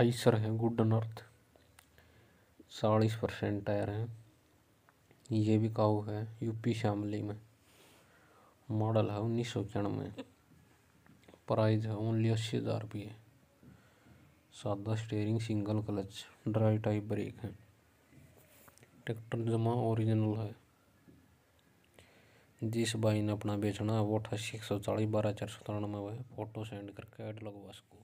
Eicher है good अर्थ चालीस percent tyre हैं ये भी काऊ है यूपी शामली में मॉडल है उन्नीस सौ इक्यानवे प्राइज है ओनली अस्सी हज़ार रुपये सादा steering single clutch dry type brake है ट्रैक्टर जमा ओरिजिनल है जिस भाई ने अपना बेचना है वो अठासी एक सौ चालीस बारह चार सौ तिरानवे ऑटो फ़ोटो सेंड करके ऐड लगवा सको